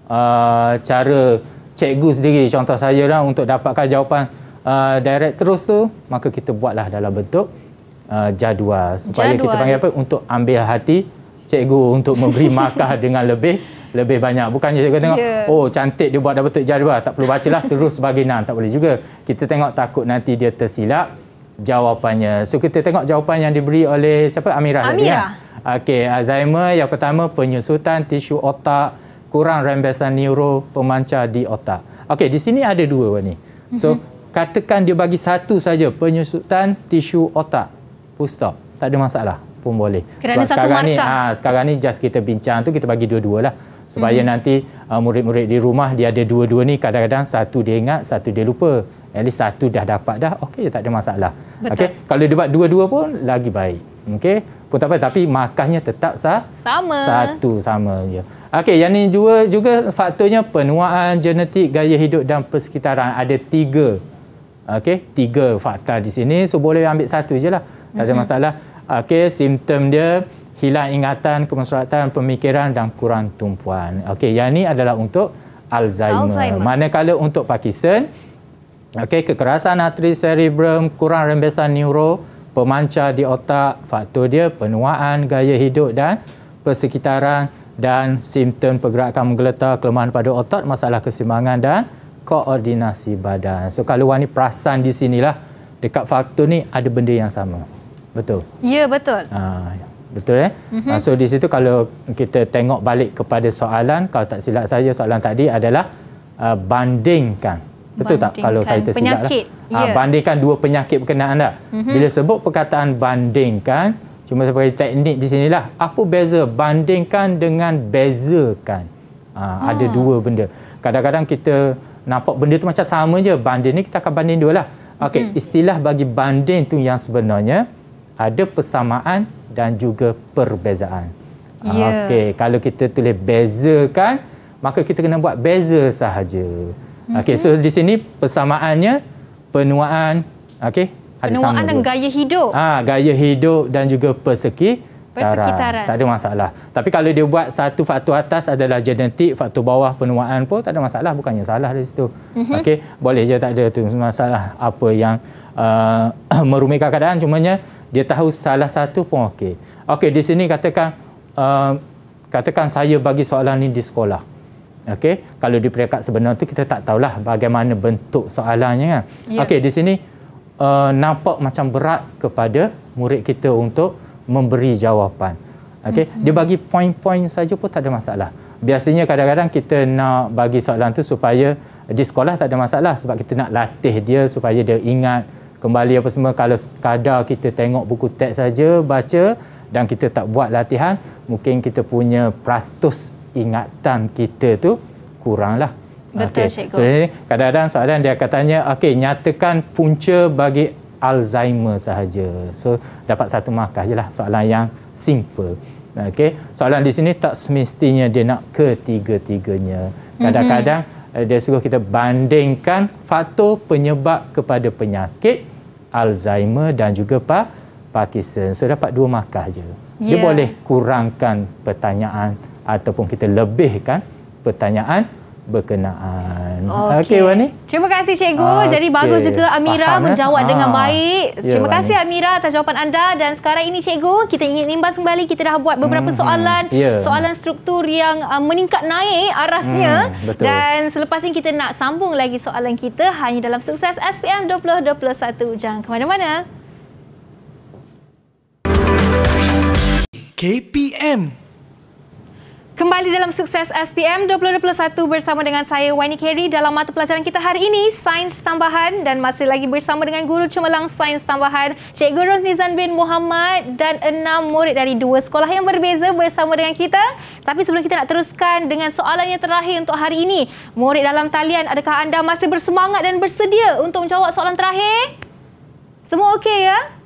uh, cara cikgu sendiri, contoh saya lah untuk dapatkan jawapan uh, direct terus tu, maka kita buatlah dalam bentuk uh, jadual. Supaya jadual. kita panggil apa? Untuk ambil hati cikgu untuk memberi markah dengan lebih lebih banyak. Bukannya cikgu tengok, yeah. oh cantik dia buat dalam bentuk jadual. Tak perlu baca lah, terus bagi nan. Tak boleh juga. Kita tengok takut nanti dia tersilap jawapannya. So kita tengok jawapan yang diberi oleh siapa? Amira. Amira. Ya? Okey, Alzheimer yang pertama penyusutan tisu otak, kurang rembesan neuro pemancar di otak. Okey, di sini ada dua ni. So mm -hmm. katakan dia bagi satu saja penyusutan tisu otak. Full Tak ada masalah pun boleh. Kerana Sebab satu sekarang markah. ni, ah, ha, sekarang ni just kita bincang tu kita bagi dua dua lah Supaya mm -hmm. nanti ah, murid-murid uh, di rumah dia ada dua-dua ni kadang-kadang satu dia ingat, satu dia lupa at least satu dah dapat dah okey tak ada masalah okey kalau dapat dua-dua pun lagi baik okey pun tak apa tapi markahnya tetap sah sama satu sama ya okey yang ni juga juga faktornya penuaan genetik gaya hidup dan persekitaran ada tiga okey tiga fakta di sini so boleh ambil satu je lah tak ada mm-hmm. masalah okey simptom dia hilang ingatan kemasyarakatan pemikiran dan kurang tumpuan okey yang ni adalah untuk Alzheimer. Alzheimer. Manakala untuk Parkinson, Okey, kekerasan atri cerebrum, kurang rembesan neuro, pemancar di otak, faktor dia penuaan, gaya hidup dan persekitaran dan simptom pergerakan menggeletar, kelemahan pada otot, masalah kesimbangan dan koordinasi badan. So kalau wani perasan di sinilah dekat faktor ni ada benda yang sama. Betul. Ya, betul. Ha, betul eh. Mm-hmm. So di situ kalau kita tengok balik kepada soalan, kalau tak silap saya soalan tadi adalah uh, bandingkan Betul tak kalau saya tersilap? Lah. Ha, ya. Ha, bandingkan dua penyakit berkenaan dah. Mm-hmm. Bila sebut perkataan bandingkan, cuma sebagai teknik di sinilah. Apa beza bandingkan dengan bezakan? Ha, ha. Ada ah. dua benda. Kadang-kadang kita nampak benda tu macam sama je. Banding ni kita akan banding dua lah. Okay, mm-hmm. Istilah bagi banding tu yang sebenarnya ada persamaan dan juga perbezaan. Yeah. Okey, kalau kita tulis bezakan, maka kita kena buat beza sahaja. Mm-hmm. Okey, so di sini persamaannya penuaan, okey, ada sama. Penuaan dan gaya hidup. Ah, ha, gaya hidup dan juga persekitaran. persekitaran. Tak ada masalah. Tapi kalau dia buat satu faktor atas adalah genetik, faktor bawah penuaan pun tak ada masalah, bukannya salah dari situ. Mm-hmm. Okey, boleh je tak ada tu masalah apa yang uh, ah, merumitkan keadaan cumanya dia tahu salah satu pun okey. Okey, di sini katakan uh, katakan saya bagi soalan ini di sekolah. Okey, kalau di peringkat sebenar tu kita tak tahulah bagaimana bentuk soalannya kan. Yeah. Okey, di sini uh, nampak macam berat kepada murid kita untuk memberi jawapan. Okey, mm-hmm. dia bagi poin-poin saja pun tak ada masalah. Biasanya kadang-kadang kita nak bagi soalan tu supaya di sekolah tak ada masalah sebab kita nak latih dia supaya dia ingat kembali apa semua kalau kadar kita tengok buku teks saja baca dan kita tak buat latihan mungkin kita punya peratus ingatan kita tu kuranglah. Betul cikgu. Jadi so, eh, kadang-kadang soalan dia akan tanya, okey nyatakan punca bagi Alzheimer sahaja. So dapat satu markah je lah soalan yang simple. Okey, soalan di sini tak semestinya dia nak ketiga-tiganya. Mhm. Kadang-kadang mm-hmm. dia suruh kita bandingkan faktor penyebab kepada penyakit Alzheimer dan juga Parkinson. So dapat dua markah je. Yeah. Dia ya. boleh kurangkan pertanyaan ataupun kita lebihkan pertanyaan berkenaan. Okey okay, ni. Terima kasih cikgu. Okay. Jadi bagus juga Amira Faham, eh? menjawab ha? dengan ah. baik. Ya, Terima Wani. kasih Amira atas jawapan anda dan sekarang ini cikgu kita ingin imbas kembali kita dah buat beberapa mm -hmm. soalan yeah. soalan struktur yang uh, meningkat naik arasnya mm, dan selepas ini kita nak sambung lagi soalan kita hanya dalam sukses SPM 2021 jangan ke mana-mana. KPM -mana. Kembali dalam sukses SPM 2021 bersama dengan saya Wani Keri dalam mata pelajaran kita hari ini Sains Tambahan dan masih lagi bersama dengan guru cemerlang Sains Tambahan Cikgu Rosnizan bin Muhammad dan enam murid dari dua sekolah yang berbeza bersama dengan kita. Tapi sebelum kita nak teruskan dengan soalan yang terakhir untuk hari ini, murid dalam talian adakah anda masih bersemangat dan bersedia untuk menjawab soalan terakhir? Semua okey ya?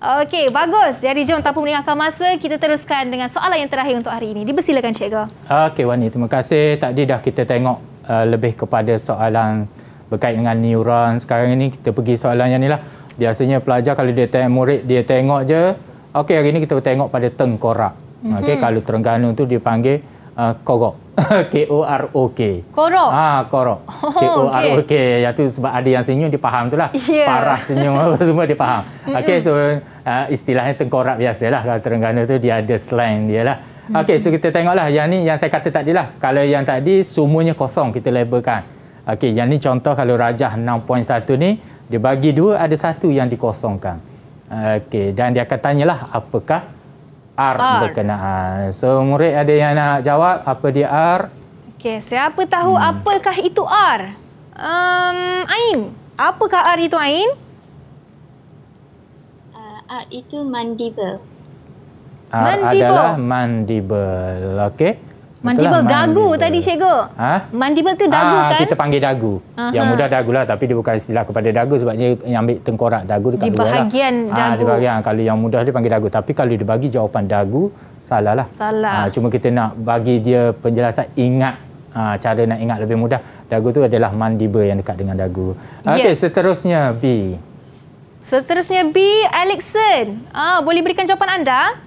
Okey, bagus. Jadi jom tanpa meninggalkan masa, kita teruskan dengan soalan yang terakhir untuk hari ini. Dibersilakan Cikgu. Okey, Wani. Terima kasih. Tadi dah kita tengok uh, lebih kepada soalan berkait dengan neuron. Sekarang ini kita pergi soalan yang lah. Biasanya pelajar kalau dia tengok murid, dia tengok je. Okey, hari ini kita tengok pada tengkorak. Okey, mm -hmm. kalau Terengganu tu dipanggil panggil uh, korok. K O R O K. Korok. Ah, korok. Oh, K O R O K. Ya tu sebab ada yang senyum dipaham tu lah. Yeah. Parah senyum apa semua dipaham. Okay, so uh, istilahnya tengkorak biasalah kalau Terengganu tu dia ada slang dia lah. Okay, so kita tengoklah yang ni yang saya kata tadi lah. Kalau yang tadi semuanya kosong kita labelkan. Okay, yang ni contoh kalau rajah 6.1 ni dia bagi dua ada satu yang dikosongkan. Okay, dan dia akan tanyalah apakah R berkenaan. So murid ada yang nak jawab apa dia R? Okey, siapa tahu hmm. apakah itu R? Um, Ain, apakah R itu Ain? Uh, R itu mandible. R mandible. adalah mandible. Okey. Mandible lah, dagu tadi cikgu. Ha? Mandible tu ah, dagu ha, kan? Kita panggil dagu. Aha. Yang mudah dagu lah tapi dia bukan istilah kepada dagu sebabnya yang ambil tengkorak dagu dekat luar lah. ah, Di bahagian lah. dagu. Ha, di bahagian. Kalau yang mudah dia panggil dagu. Tapi kalau dia bagi jawapan dagu, salah lah. Salah. Ha, cuma kita nak bagi dia penjelasan ingat. Ha, cara nak ingat lebih mudah. Dagu tu adalah mandible yang dekat dengan dagu. yeah. Okey, seterusnya B. Seterusnya B, Alexson. Ha, boleh berikan jawapan anda?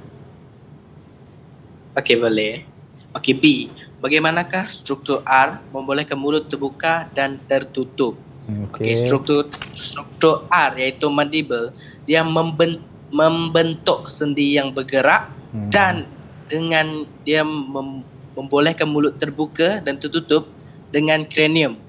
Okey, boleh. Okey B. Bagaimanakah struktur R membolehkan mulut terbuka dan tertutup? Okey okay, struktur struktur R iaitu mandible dia memben, membentuk sendi yang bergerak hmm. dan dengan dia mem, membolehkan mulut terbuka dan tertutup dengan kranium.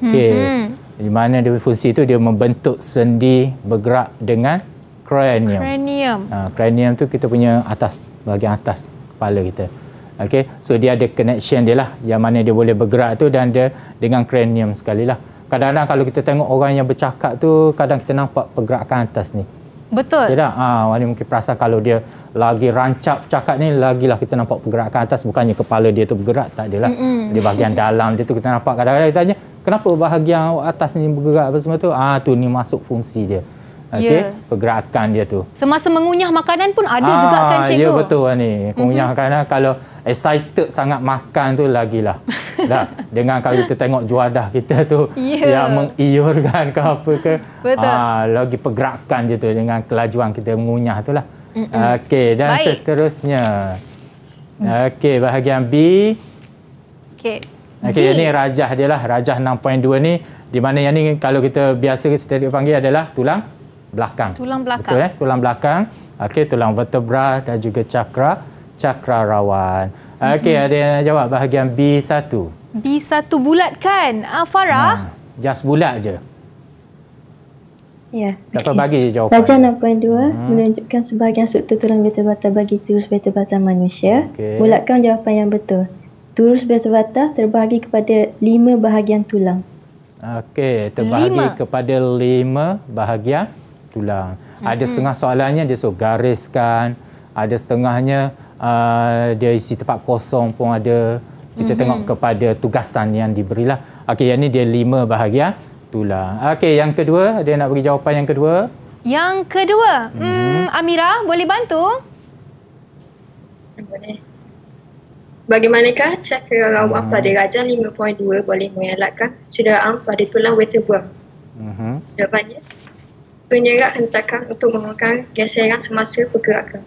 Okey. Hmm. Di mana dia fungsi itu dia membentuk sendi bergerak dengan kranium. Cranium. Ha, ah, cranium tu kita punya atas bahagian atas kepala kita. Okay, so dia ada connection dia lah yang mana dia boleh bergerak tu dan dia dengan cranium sekali lah. Kadang-kadang kalau kita tengok orang yang bercakap tu, kadang kita nampak pergerakan atas ni. Betul. Tidak? Ha, ah, ini mungkin perasa kalau dia lagi rancap cakap ni, lagilah kita nampak pergerakan atas. Bukannya kepala dia tu bergerak, tak adalah. Mm-mm. Di bahagian dalam dia tu kita nampak kadang-kadang kita tanya, kenapa bahagian atas ni bergerak apa semua tu? Ah, ha, tu ni masuk fungsi dia okay, yeah. pergerakan dia tu. Semasa mengunyah makanan pun ada ah, juga kan ya, cikgu? Ya betul lah ni. Mhm. Mengunyah mm-hmm. makanan ah, kalau excited sangat makan tu lagilah. Dah, dengan kalau kita tengok juadah kita tu yeah. yang mengiurkan ke apa ke. Betul. Ah, lagi pergerakan dia tu dengan kelajuan kita mengunyah tu lah. Okey dan Baik. seterusnya. Mm. Okey bahagian B. Okey. Okey, yang ni rajah dia lah. Rajah 6.2 ni. Di mana yang ni kalau kita biasa kita panggil adalah tulang belakang. Tulang belakang. Betul, eh? Tulang belakang. Okey, tulang vertebra dan juga cakra, cakra rawan. Okey, mm -hmm. ada yang jawab bahagian B1. B1 bulat kan? Uh, Farah? Nah, ha, just bulat je. Ya. Dapat okay. bagi je jawapan. Bajan 6.2 hmm. menunjukkan sebahagian struktur tulang vertebra bagi terus vertebra manusia. Okay. Bulatkan jawapan yang betul. Turus vertebra terbahagi kepada lima bahagian tulang. Okey, terbahagi lima. kepada lima bahagian tulang tulang. Mm -hmm. Ada setengah soalannya dia suruh gariskan. Ada setengahnya uh, dia isi tempat kosong pun ada. Kita mm -hmm. tengok kepada tugasan yang diberilah. Okey, yang ini dia lima bahagian tulang. Okey, yang kedua. Dia nak bagi jawapan yang kedua. Yang kedua. Mm -hmm. Amira, boleh bantu? Bagaimanakah cara rawam hmm. pada raja 5.2 boleh mengelakkan cederaan pada tulang wetabuang? Mm -hmm. Jawapannya, penyerap hentakan untuk mengurangkan geseran semasa pergerakan.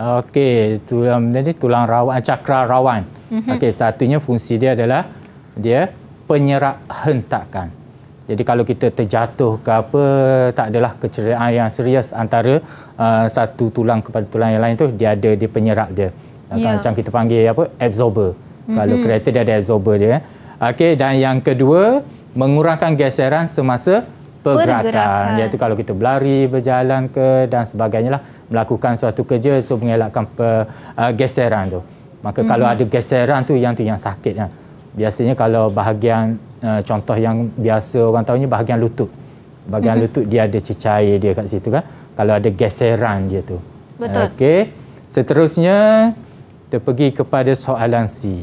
Okey, tulang jadi tulang rawan ah, cakra rawan. Mm-hmm. Okey, satunya fungsi dia adalah dia penyerap hentakan. Jadi kalau kita terjatuh ke apa, tak adalah kecederaan yang serius antara uh, satu tulang kepada tulang yang lain tu dia ada dia penyerap dia. Yeah. Ya. Macam kita panggil apa absorber. Mm-hmm. Kalau mhm. kereta dia ada absorber dia. Okey, dan yang kedua mengurangkan geseran semasa pergerakan iaitu kalau kita berlari berjalan ke dan sebagainya lah melakukan suatu kerja so mengelakkan pergeseran uh, tu maka hmm. kalau mhm. ada geseran tu yang tu yang sakit kan biasanya kalau bahagian uh, contoh yang biasa orang tahunya bahagian lutut bahagian hmm. lutut dia ada cecair dia kat situ kan kalau ada geseran dia tu betul okey seterusnya kita pergi kepada soalan C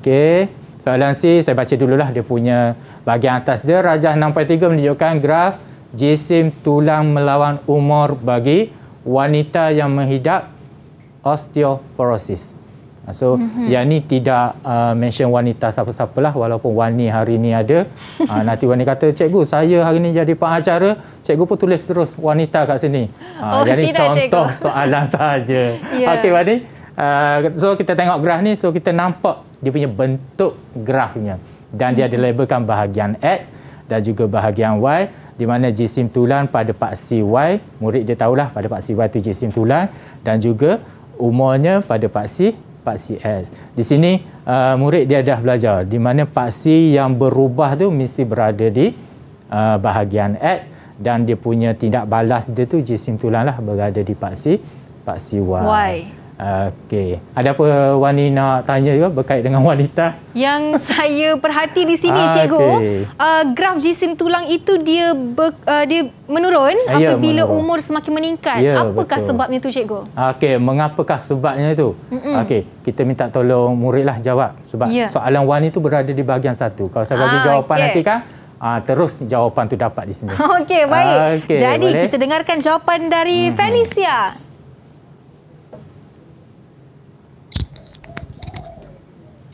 okey Soalan C, saya baca dululah dia punya bahagian atas dia. Rajah 6.3 menunjukkan graf jisim tulang melawan umur bagi wanita yang menghidap osteoporosis. Ah, so, mm-hmm. yang ni tidak uh, mention wanita siapa-siapalah walaupun wani hari ni ada. Uh, nanti wani kata, cikgu saya hari ni jadi pengacara, cikgu pun tulis terus wanita kat sini. Uh, oh, jadi tidak, contoh cikgu. soalan sahaja. yeah. Okey, wani. Uh, so kita tengok graf ni, so kita nampak dia punya bentuk grafnya. Dan dia ada hmm. labelkan bahagian X dan juga bahagian Y di mana jisim tulang pada paksi Y, murid dia tahulah pada paksi Y tu jisim tulang dan juga umurnya pada paksi paksi S. Di sini uh, murid dia dah belajar di mana paksi yang berubah tu mesti berada di uh, bahagian X dan dia punya tindak balas dia tu jisim tulang lah berada di paksi paksi Y. y. Okey. Ada apa Wani nak tanya juga berkait dengan wanita? Yang saya perhati di sini ah, cikgu, okay. uh, graf jisim tulang itu dia ber, uh, dia menurun ya, apabila menurun. umur semakin meningkat. Ya, apakah betul. sebabnya tu cikgu? Okey, mengapakah sebabnya itu? Okey, kita minta tolong muridlah jawab sebab ya. soalan Wani itu berada di bahagian satu. Kalau saya bagi ah, jawapan okay. nanti kan Uh, terus jawapan tu dapat di sini. Okey, baik. Ah, okay, Jadi boleh? kita dengarkan jawapan dari mm -hmm. Felicia.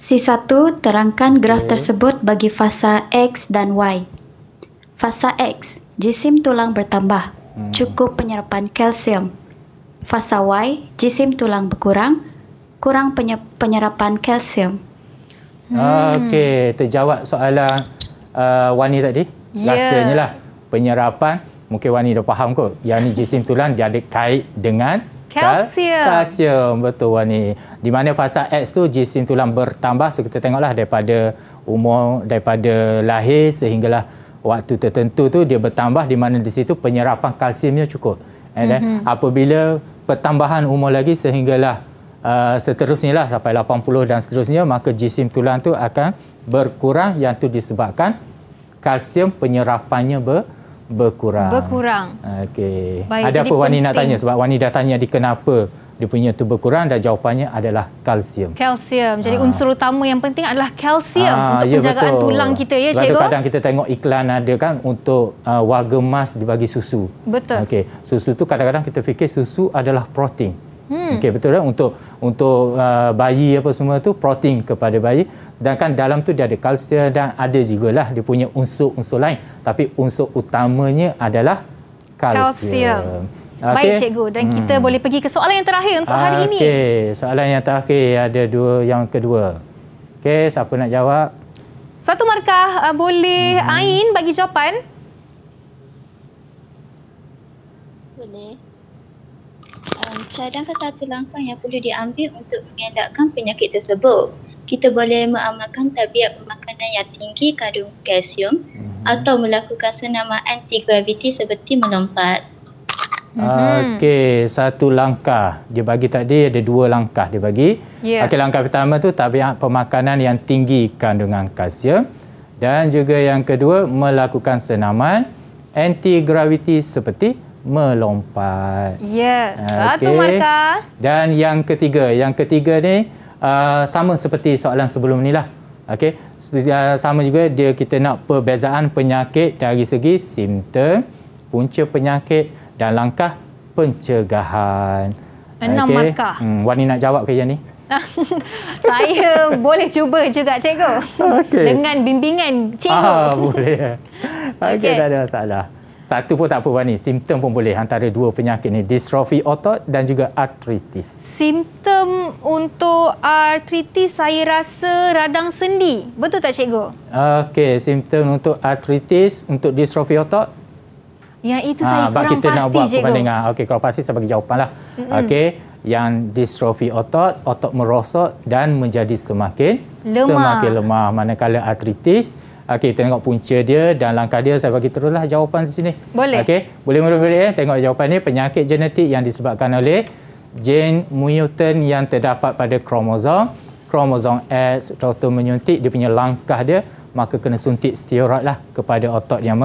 Si 1 terangkan graf okay. Ya. tersebut bagi fasa X dan Y. Fasa X, jisim tulang bertambah, hmm. cukup penyerapan kalsium. Fasa Y, jisim tulang berkurang, kurang penye penyerapan kalsium. Ah, hmm. Okey, terjawab soalan uh, Wani tadi. Yeah. Rasanya lah, penyerapan, mungkin Wani dah faham kot. Yang ni jisim tulang dia ada kait dengan kalsium. Kalsium betul wah, ni. Di mana fasa X tu jisim tulang bertambah so kita tengoklah daripada umur daripada lahir sehinggalah waktu tertentu tu dia bertambah di mana di situ penyerapan kalsiumnya cukup. Mm-hmm. apabila pertambahan umur lagi sehinggalah uh, seterusnya lah sampai 80 dan seterusnya maka jisim tulang tu akan berkurang yang tu disebabkan kalsium penyerapannya ber, berkurang. Berkurang. Okey. Ada apa Wani nak tanya sebab Wani dah tanya di kenapa dia punya tu berkurang dan jawapannya adalah kalsium. Kalsium. Jadi Aa. Ah. unsur utama yang penting adalah kalsium Aa, ah, untuk ya, penjagaan betul. tulang kita ya Cikgu. Kadang-kadang kita tengok iklan ada kan untuk uh, warga emas dibagi susu. Betul. Okey. Susu tu kadang-kadang kita fikir susu adalah protein. Hmm. Okey betul kan untuk untuk uh, bayi apa semua tu protein kepada bayi dan kan dalam tu dia ada kalsium dan ada juga lah dia punya unsur-unsur lain tapi unsur utamanya adalah kalsium. Okay. Baik cikgu dan hmm. kita boleh pergi ke soalan yang terakhir untuk hari ini. Okey, soalan yang terakhir ada dua yang kedua. Okey, siapa nak jawab? Satu markah uh, boleh hmm. Ain bagi jawapan? Boleh um, cadangkan satu langkah yang perlu diambil untuk mengendalikan penyakit tersebut. Kita boleh mengamalkan tabiat pemakanan yang tinggi kandung kalsium mm-hmm. atau melakukan senaman anti graviti seperti melompat. Mm-hmm. Okey, satu langkah. Dia bagi tadi ada dua langkah dia bagi. Yeah. Okey, langkah pertama tu tabiat pemakanan yang tinggi kandungan kalsium dan juga yang kedua melakukan senaman anti graviti seperti melompat. Ya, yeah. satu okay. markah. Dan yang ketiga, yang ketiga ni uh, sama seperti soalan sebelum ni lah. Okey, uh, sama juga dia kita nak perbezaan penyakit dari segi simptom, punca penyakit dan langkah pencegahan. Enam okay. markah. Hmm, Wani nak jawab ke yang ni? Saya boleh cuba juga cikgu okay. Dengan bimbingan cikgu ah, Boleh Okey okay, tak ada masalah satu pun tak apa Fani, simptom pun boleh antara dua penyakit ni, distrofi otot dan juga artritis. Simptom untuk artritis saya rasa radang sendi. Betul tak cikgu? Okey, simptom untuk artritis untuk distrofi otot Ya itu saya ha, kurang pasti kita nak pasti, buat perbandingan. Okey, kalau pasti saya bagi lah. Mm-hmm. Okey, yang distrofi otot, otot merosot dan menjadi semakin lemah. semakin lemah manakala artritis Okey, kita tengok punca dia dan langkah dia saya bagi teruslah jawapan di sini. Boleh. Okey, boleh mula boleh eh. Tengok jawapan ni penyakit genetik yang disebabkan oleh gen mutant yang terdapat pada kromosom. Kromosom X, doktor menyuntik dia punya langkah dia maka kena suntik steroid lah kepada otot yang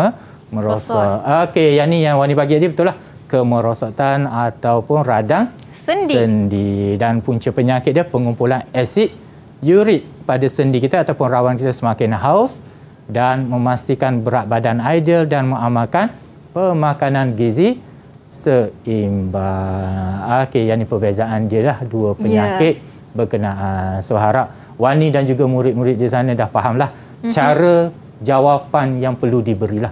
merosot. Okey, yang ni yang warni bagi dia betul lah. Kemerosotan ataupun radang sendi. sendi. Dan punca penyakit dia pengumpulan asid urit pada sendi kita ataupun rawan kita semakin haus dan memastikan berat badan ideal dan mengamalkan pemakanan gizi seimbang. Okey, yang ini perbezaan dia lah dua ya. penyakit yeah. berkenaan. So harap Wani dan juga murid-murid di sana dah fahamlah mm-hmm. cara jawapan yang perlu diberilah.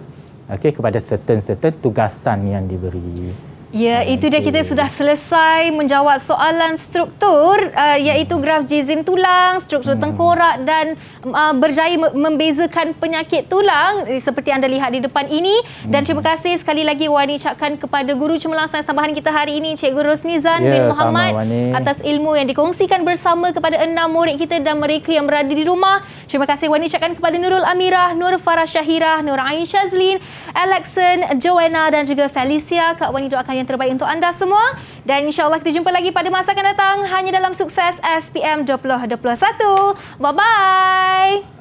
Okey, kepada certain-certain tugasan yang diberi. Ya, ha, itu dia kita sudah selesai menjawab soalan struktur uh, iaitu graf jizim tulang, struktur hmm. tengkorak dan uh, berjaya membezakan penyakit tulang eh, seperti anda lihat di depan ini. Hmm. Dan terima kasih sekali lagi Wani ucapkan kepada Guru Cemerlang Sains Tambahan kita hari ini, Cikgu Rosnizan ya, bin Muhammad atas ilmu yang dikongsikan bersama kepada enam murid kita dan mereka yang berada di rumah. Terima kasih Wani ucapkan kepada Nurul Amirah, Nur Farah Syahirah, Nur Ain Shazlin, Alexon, Joanna dan juga Felicia. Kak Wani doakan yang terbaik untuk anda semua. Dan insyaAllah kita jumpa lagi pada masa akan datang hanya dalam sukses SPM 2021. Bye-bye.